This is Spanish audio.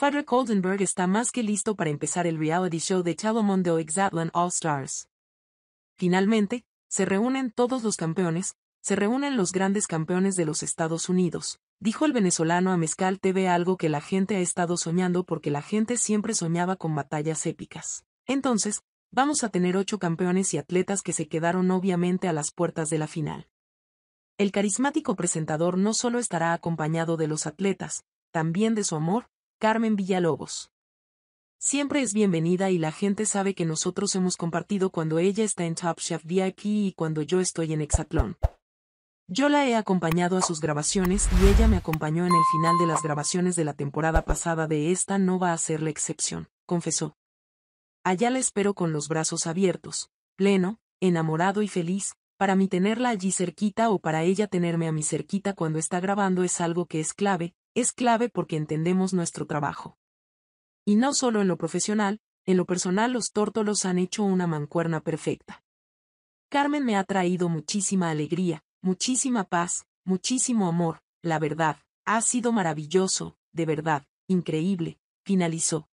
Frederick Goldenberg está más que listo para empezar el reality show de Telemundo Exatlan All Stars. Finalmente, se reúnen todos los campeones, se reúnen los grandes campeones de los Estados Unidos, dijo el venezolano a Mezcal TV algo que la gente ha estado soñando porque la gente siempre soñaba con batallas épicas. Entonces, vamos a tener ocho campeones y atletas que se quedaron obviamente a las puertas de la final. El carismático presentador no solo estará acompañado de los atletas, también de su amor, Carmen Villalobos. Siempre es bienvenida y la gente sabe que nosotros hemos compartido cuando ella está en Top Chef VIP y cuando yo estoy en Hexatlón. Yo la he acompañado a sus grabaciones y ella me acompañó en el final de las grabaciones de la temporada pasada de esta no va a ser la excepción, confesó. Allá la espero con los brazos abiertos, pleno, enamorado y feliz, para mí tenerla allí cerquita o para ella tenerme a mí cerquita cuando está grabando es algo que es clave, es clave porque entendemos nuestro trabajo. Y no solo en lo profesional, en lo personal los tórtolos han hecho una mancuerna perfecta. Carmen me ha traído muchísima alegría, muchísima paz, muchísimo amor, la verdad, ha sido maravilloso, de verdad, increíble, finalizó.